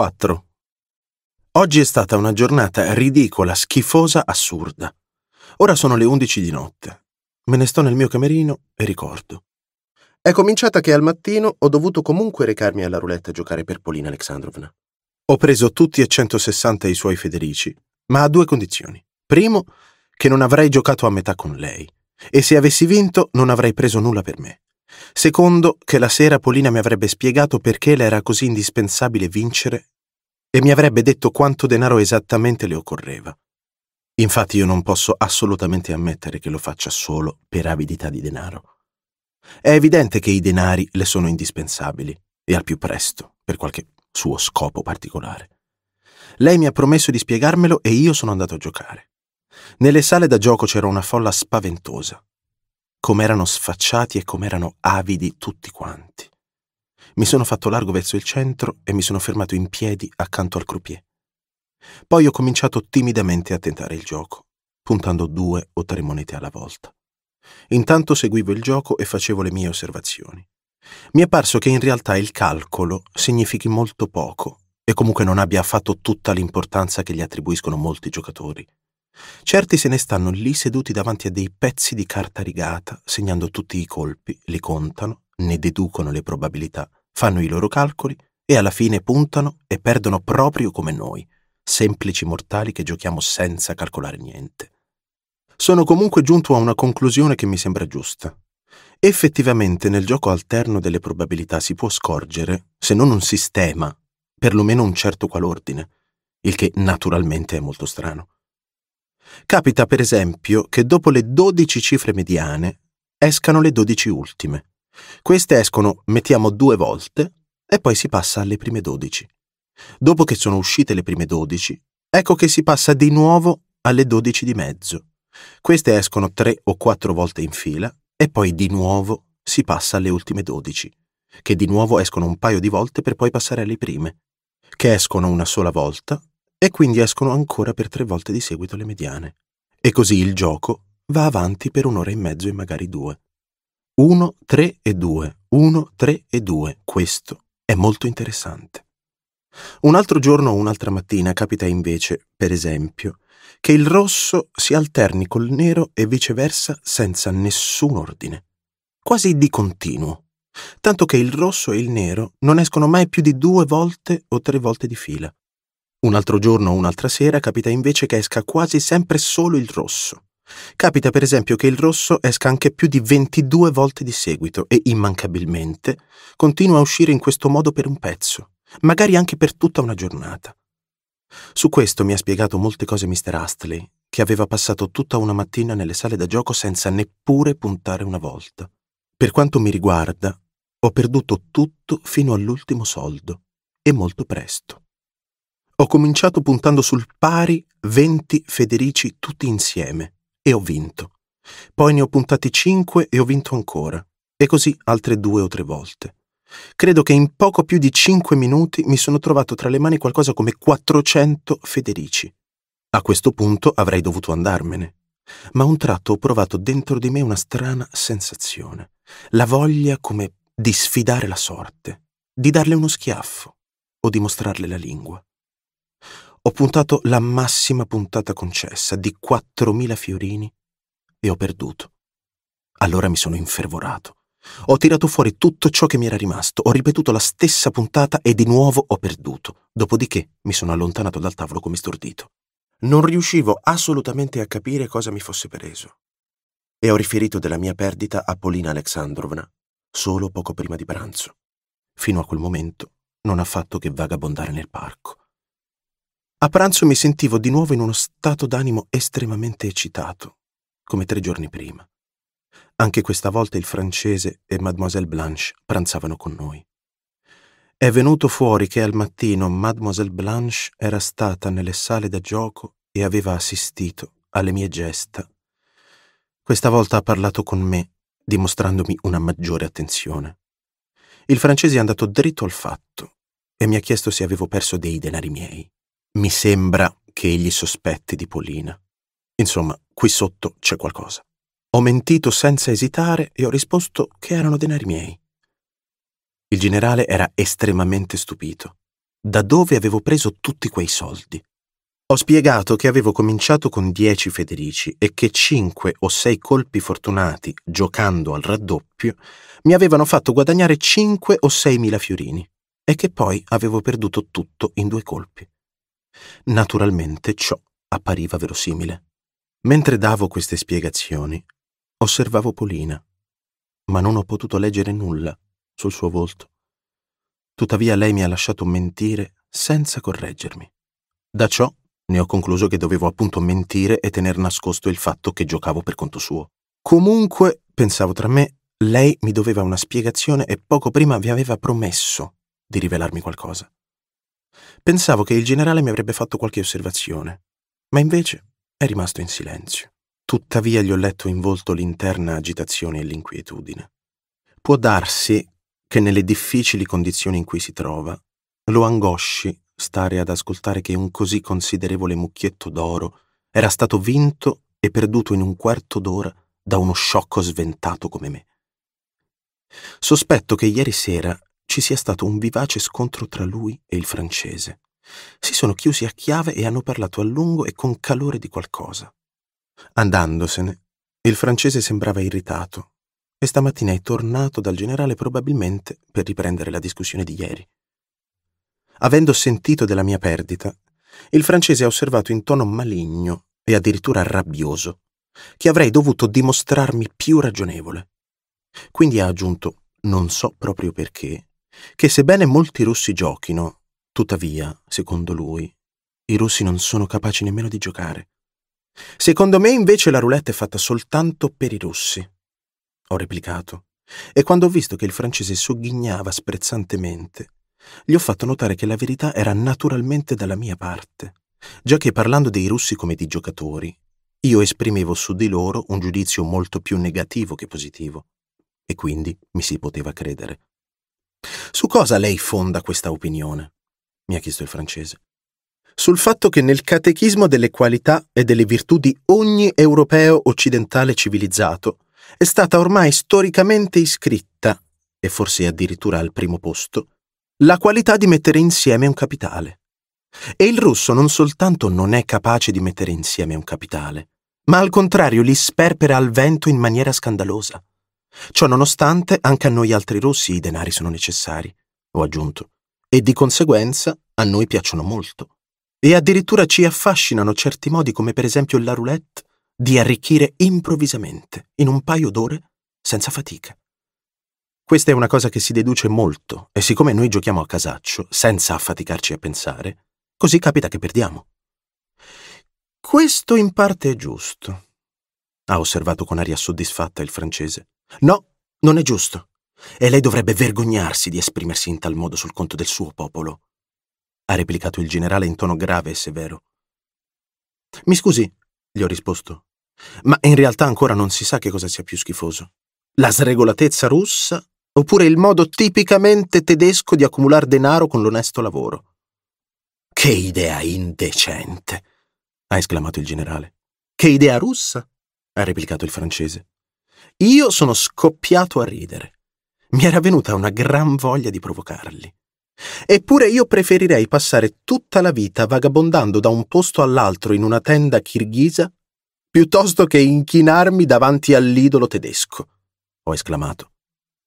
4. Oggi è stata una giornata ridicola, schifosa, assurda. Ora sono le 11 di notte. Me ne sto nel mio camerino e ricordo. È cominciata che al mattino ho dovuto comunque recarmi alla roulette a giocare per Polina Alexandrovna. Ho preso tutti e 160 i suoi Federici, ma a due condizioni. Primo, che non avrei giocato a metà con lei, e se avessi vinto non avrei preso nulla per me. Secondo, che la sera Polina mi avrebbe spiegato perché le era così indispensabile vincere e mi avrebbe detto quanto denaro esattamente le occorreva. Infatti io non posso assolutamente ammettere che lo faccia solo per avidità di denaro. È evidente che i denari le sono indispensabili, e al più presto, per qualche suo scopo particolare. Lei mi ha promesso di spiegarmelo e io sono andato a giocare. Nelle sale da gioco c'era una folla spaventosa com'erano sfacciati e com'erano avidi tutti quanti. Mi sono fatto largo verso il centro e mi sono fermato in piedi accanto al croupier. Poi ho cominciato timidamente a tentare il gioco, puntando due o tre monete alla volta. Intanto seguivo il gioco e facevo le mie osservazioni. Mi è parso che in realtà il calcolo significhi molto poco e comunque non abbia affatto tutta l'importanza che gli attribuiscono molti giocatori. Certi se ne stanno lì seduti davanti a dei pezzi di carta rigata, segnando tutti i colpi, li contano, ne deducono le probabilità, fanno i loro calcoli e alla fine puntano e perdono proprio come noi, semplici mortali che giochiamo senza calcolare niente. Sono comunque giunto a una conclusione che mi sembra giusta. Effettivamente nel gioco alterno delle probabilità si può scorgere, se non un sistema, perlomeno un certo qualordine, il che naturalmente è molto strano. Capita per esempio che dopo le 12 cifre mediane escano le 12 ultime. Queste escono, mettiamo due volte, e poi si passa alle prime 12. Dopo che sono uscite le prime 12, ecco che si passa di nuovo alle 12 di mezzo. Queste escono tre o quattro volte in fila e poi di nuovo si passa alle ultime 12, che di nuovo escono un paio di volte per poi passare alle prime, che escono una sola volta e quindi escono ancora per tre volte di seguito le mediane. E così il gioco va avanti per un'ora e mezzo e magari due. Uno, tre e due, uno, tre e due, questo è molto interessante. Un altro giorno o un'altra mattina capita invece, per esempio, che il rosso si alterni col nero e viceversa senza nessun ordine, quasi di continuo, tanto che il rosso e il nero non escono mai più di due volte o tre volte di fila, un altro giorno o un'altra sera capita invece che esca quasi sempre solo il rosso. Capita per esempio che il rosso esca anche più di 22 volte di seguito e immancabilmente continua a uscire in questo modo per un pezzo, magari anche per tutta una giornata. Su questo mi ha spiegato molte cose Mr. Astley, che aveva passato tutta una mattina nelle sale da gioco senza neppure puntare una volta. Per quanto mi riguarda, ho perduto tutto fino all'ultimo soldo, e molto presto. Ho cominciato puntando sul pari 20 Federici tutti insieme e ho vinto. Poi ne ho puntati 5 e ho vinto ancora, e così altre due o tre volte. Credo che in poco più di 5 minuti mi sono trovato tra le mani qualcosa come 400 Federici. A questo punto avrei dovuto andarmene, ma a un tratto ho provato dentro di me una strana sensazione, la voglia come di sfidare la sorte, di darle uno schiaffo o di mostrarle la lingua. Ho puntato la massima puntata concessa di 4.000 fiorini e ho perduto. Allora mi sono infervorato. Ho tirato fuori tutto ciò che mi era rimasto, ho ripetuto la stessa puntata e di nuovo ho perduto. Dopodiché mi sono allontanato dal tavolo come stordito. Non riuscivo assolutamente a capire cosa mi fosse preso. E ho riferito della mia perdita a Polina Alexandrovna solo poco prima di pranzo. Fino a quel momento non ha fatto che vagabondare nel parco. A pranzo mi sentivo di nuovo in uno stato d'animo estremamente eccitato, come tre giorni prima. Anche questa volta il francese e Mademoiselle Blanche pranzavano con noi. È venuto fuori che al mattino Mademoiselle Blanche era stata nelle sale da gioco e aveva assistito alle mie gesta. Questa volta ha parlato con me, dimostrandomi una maggiore attenzione. Il francese è andato dritto al fatto e mi ha chiesto se avevo perso dei denari miei. Mi sembra che egli sospetti di Polina. Insomma, qui sotto c'è qualcosa. Ho mentito senza esitare e ho risposto che erano denari miei. Il generale era estremamente stupito. Da dove avevo preso tutti quei soldi? Ho spiegato che avevo cominciato con dieci federici e che cinque o sei colpi fortunati, giocando al raddoppio, mi avevano fatto guadagnare cinque o sei mila fiorini e che poi avevo perduto tutto in due colpi. Naturalmente ciò appariva verosimile. Mentre davo queste spiegazioni, osservavo Polina, ma non ho potuto leggere nulla sul suo volto. Tuttavia lei mi ha lasciato mentire senza correggermi. Da ciò ne ho concluso che dovevo appunto mentire e tener nascosto il fatto che giocavo per conto suo. Comunque, pensavo tra me, lei mi doveva una spiegazione e poco prima vi aveva promesso di rivelarmi qualcosa. Pensavo che il generale mi avrebbe fatto qualche osservazione, ma invece è rimasto in silenzio. Tuttavia gli ho letto in volto l'interna agitazione e l'inquietudine. Può darsi che nelle difficili condizioni in cui si trova lo angosci stare ad ascoltare che un così considerevole mucchietto d'oro era stato vinto e perduto in un quarto d'ora da uno sciocco sventato come me. Sospetto che ieri sera ci sia stato un vivace scontro tra lui e il francese. Si sono chiusi a chiave e hanno parlato a lungo e con calore di qualcosa. Andandosene, il francese sembrava irritato e stamattina è tornato dal generale probabilmente per riprendere la discussione di ieri. Avendo sentito della mia perdita, il francese ha osservato in tono maligno e addirittura rabbioso che avrei dovuto dimostrarmi più ragionevole. Quindi ha aggiunto, non so proprio perché, che sebbene molti russi giochino, tuttavia, secondo lui, i russi non sono capaci nemmeno di giocare. Secondo me invece la roulette è fatta soltanto per i russi, ho replicato, e quando ho visto che il francese sogghignava sprezzantemente, gli ho fatto notare che la verità era naturalmente dalla mia parte, già che parlando dei russi come di giocatori, io esprimevo su di loro un giudizio molto più negativo che positivo, e quindi mi si poteva credere. Su cosa lei fonda questa opinione? mi ha chiesto il francese. Sul fatto che nel catechismo delle qualità e delle virtù di ogni europeo occidentale civilizzato è stata ormai storicamente iscritta, e forse addirittura al primo posto, la qualità di mettere insieme un capitale. E il russo non soltanto non è capace di mettere insieme un capitale, ma al contrario li sperpera al vento in maniera scandalosa. Ciò nonostante, anche a noi altri russi i denari sono necessari, ho aggiunto, e di conseguenza a noi piacciono molto. E addirittura ci affascinano certi modi, come per esempio la roulette, di arricchire improvvisamente, in un paio d'ore, senza fatica. Questa è una cosa che si deduce molto, e siccome noi giochiamo a casaccio, senza affaticarci a pensare, così capita che perdiamo. Questo in parte è giusto, ha osservato con aria soddisfatta il francese. No, non è giusto. E lei dovrebbe vergognarsi di esprimersi in tal modo sul conto del suo popolo, ha replicato il generale in tono grave e severo. Mi scusi, gli ho risposto, ma in realtà ancora non si sa che cosa sia più schifoso. La sregolatezza russa oppure il modo tipicamente tedesco di accumulare denaro con l'onesto lavoro. Che idea indecente! ha esclamato il generale. Che idea russa! ha replicato il francese. Io sono scoppiato a ridere. Mi era venuta una gran voglia di provocarli. Eppure io preferirei passare tutta la vita vagabondando da un posto all'altro in una tenda kirghisa piuttosto che inchinarmi davanti all'idolo tedesco, ho esclamato.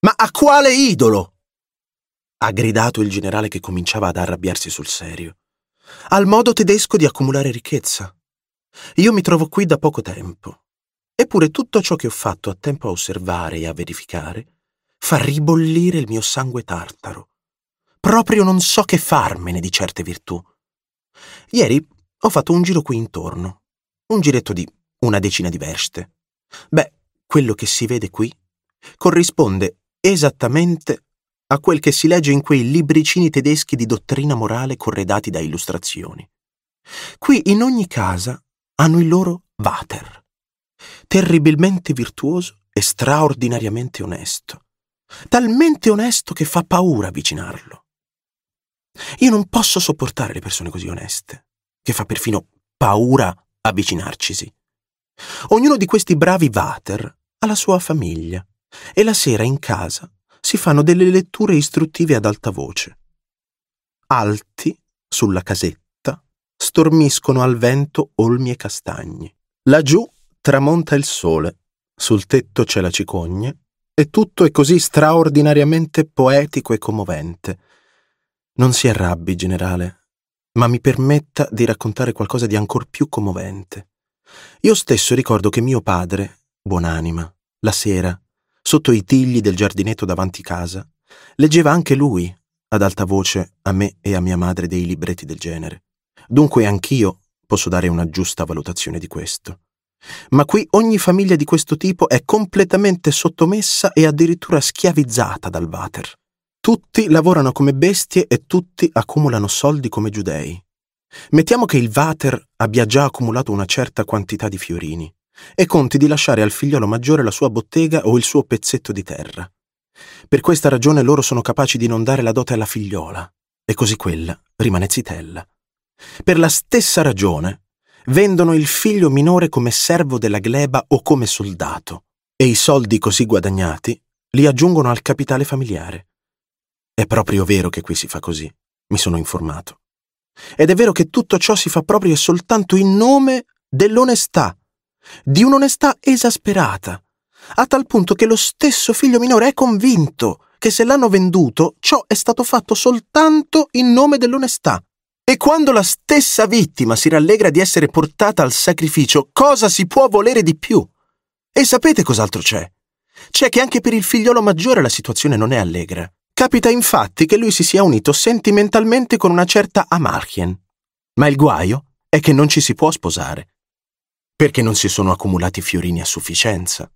Ma a quale idolo? ha gridato il generale che cominciava ad arrabbiarsi sul serio. Al modo tedesco di accumulare ricchezza. Io mi trovo qui da poco tempo. Eppure tutto ciò che ho fatto a tempo a osservare e a verificare fa ribollire il mio sangue tartaro. Proprio non so che farmene di certe virtù. Ieri ho fatto un giro qui intorno, un giretto di una decina di verste. Beh, quello che si vede qui corrisponde esattamente a quel che si legge in quei libricini tedeschi di dottrina morale corredati da illustrazioni. Qui in ogni casa hanno il loro Vater terribilmente virtuoso e straordinariamente onesto, talmente onesto che fa paura avvicinarlo. Io non posso sopportare le persone così oneste, che fa perfino paura avvicinarcisi. Ognuno di questi bravi vater ha la sua famiglia e la sera in casa si fanno delle letture istruttive ad alta voce. Alti, sulla casetta, stormiscono al vento olmi e castagni. Laggiù Tramonta il sole, sul tetto c'è la cicogna e tutto è così straordinariamente poetico e commovente. Non si arrabbi, generale, ma mi permetta di raccontare qualcosa di ancor più commovente. Io stesso ricordo che mio padre, buonanima, la sera, sotto i tigli del giardinetto davanti casa, leggeva anche lui, ad alta voce, a me e a mia madre dei libretti del genere. Dunque anch'io posso dare una giusta valutazione di questo. Ma qui ogni famiglia di questo tipo è completamente sottomessa e addirittura schiavizzata dal Vater. Tutti lavorano come bestie e tutti accumulano soldi come giudei. Mettiamo che il Vater abbia già accumulato una certa quantità di fiorini e conti di lasciare al figliolo maggiore la sua bottega o il suo pezzetto di terra. Per questa ragione loro sono capaci di non dare la dote alla figliola, e così quella rimane zitella. Per la stessa ragione, vendono il figlio minore come servo della gleba o come soldato e i soldi così guadagnati li aggiungono al capitale familiare. È proprio vero che qui si fa così, mi sono informato. Ed è vero che tutto ciò si fa proprio e soltanto in nome dell'onestà, di un'onestà esasperata, a tal punto che lo stesso figlio minore è convinto che se l'hanno venduto ciò è stato fatto soltanto in nome dell'onestà. E quando la stessa vittima si rallegra di essere portata al sacrificio, cosa si può volere di più? E sapete cos'altro c'è? C'è che anche per il figliolo maggiore la situazione non è allegra. Capita infatti che lui si sia unito sentimentalmente con una certa Amalchien. Ma il guaio è che non ci si può sposare, perché non si sono accumulati fiorini a sufficienza.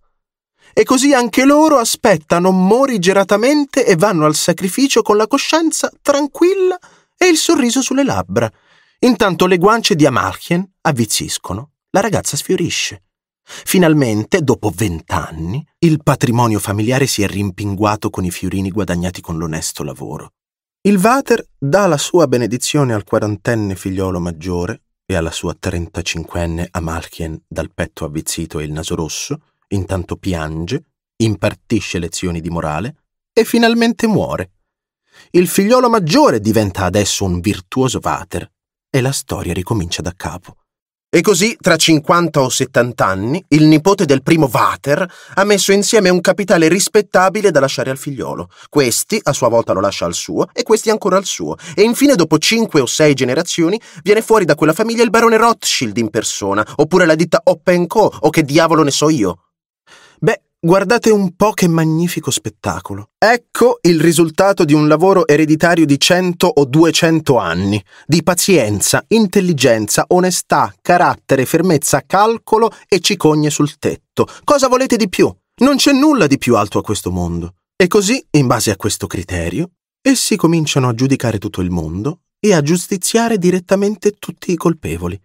E così anche loro aspettano morigeratamente e vanno al sacrificio con la coscienza tranquilla e il sorriso sulle labbra. Intanto le guance di Amalchien avvizziscono, la ragazza sfiorisce. Finalmente, dopo vent'anni, il patrimonio familiare si è rimpinguato con i fiorini guadagnati con l'onesto lavoro. Il Vater dà la sua benedizione al quarantenne figliolo maggiore e alla sua trentacinquenne Amalchien dal petto avvizzito e il naso rosso, intanto piange, impartisce lezioni di morale e finalmente muore. Il figliolo maggiore diventa adesso un virtuoso vater e la storia ricomincia da capo. E così, tra 50 o 70 anni, il nipote del primo Vater ha messo insieme un capitale rispettabile da lasciare al figliolo. Questi, a sua volta, lo lascia al suo, e questi ancora al suo. E infine, dopo 5 o 6 generazioni, viene fuori da quella famiglia il barone Rothschild in persona, oppure la ditta Open Co, o che diavolo ne so io. Beh, Guardate un po' che magnifico spettacolo. Ecco il risultato di un lavoro ereditario di 100 o 200 anni, di pazienza, intelligenza, onestà, carattere, fermezza, calcolo e cicogne sul tetto. Cosa volete di più? Non c'è nulla di più alto a questo mondo. E così, in base a questo criterio, essi cominciano a giudicare tutto il mondo e a giustiziare direttamente tutti i colpevoli,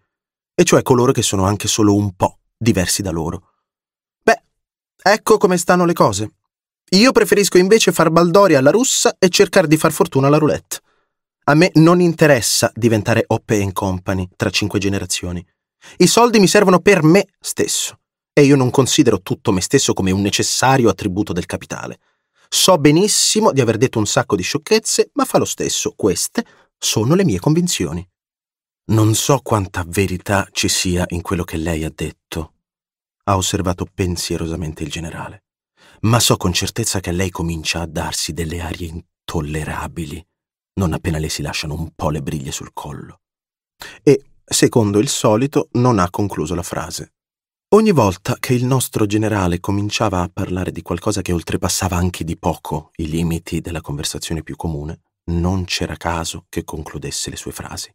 e cioè coloro che sono anche solo un po' diversi da loro. Ecco come stanno le cose. Io preferisco invece far baldoria alla russa e cercare di far fortuna alla roulette. A me non interessa diventare Oppe Company tra cinque generazioni. I soldi mi servono per me stesso e io non considero tutto me stesso come un necessario attributo del capitale. So benissimo di aver detto un sacco di sciocchezze, ma fa lo stesso, queste sono le mie convinzioni. Non so quanta verità ci sia in quello che lei ha detto, ha osservato pensierosamente il generale. Ma so con certezza che lei comincia a darsi delle arie intollerabili, non appena le si lasciano un po' le briglie sul collo. E, secondo il solito, non ha concluso la frase. Ogni volta che il nostro generale cominciava a parlare di qualcosa che oltrepassava anche di poco i limiti della conversazione più comune, non c'era caso che concludesse le sue frasi.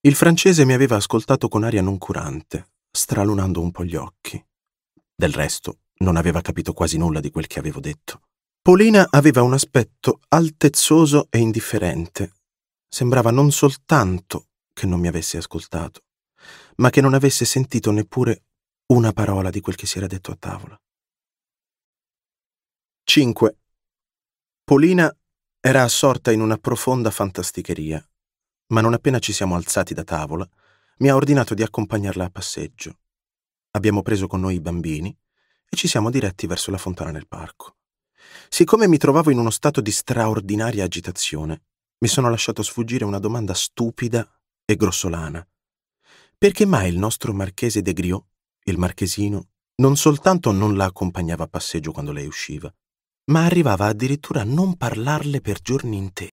Il francese mi aveva ascoltato con aria noncurante, stralunando un po' gli occhi. Del resto, non aveva capito quasi nulla di quel che avevo detto. Polina aveva un aspetto altezzoso e indifferente. Sembrava non soltanto che non mi avesse ascoltato, ma che non avesse sentito neppure una parola di quel che si era detto a tavola. 5. Polina era assorta in una profonda fantasticheria, ma non appena ci siamo alzati da tavola, mi ha ordinato di accompagnarla a passeggio abbiamo preso con noi i bambini e ci siamo diretti verso la fontana nel parco. Siccome mi trovavo in uno stato di straordinaria agitazione, mi sono lasciato sfuggire una domanda stupida e grossolana. Perché mai il nostro marchese de Griot, il marchesino, non soltanto non la accompagnava a passeggio quando lei usciva, ma arrivava addirittura a non parlarle per giorni interi?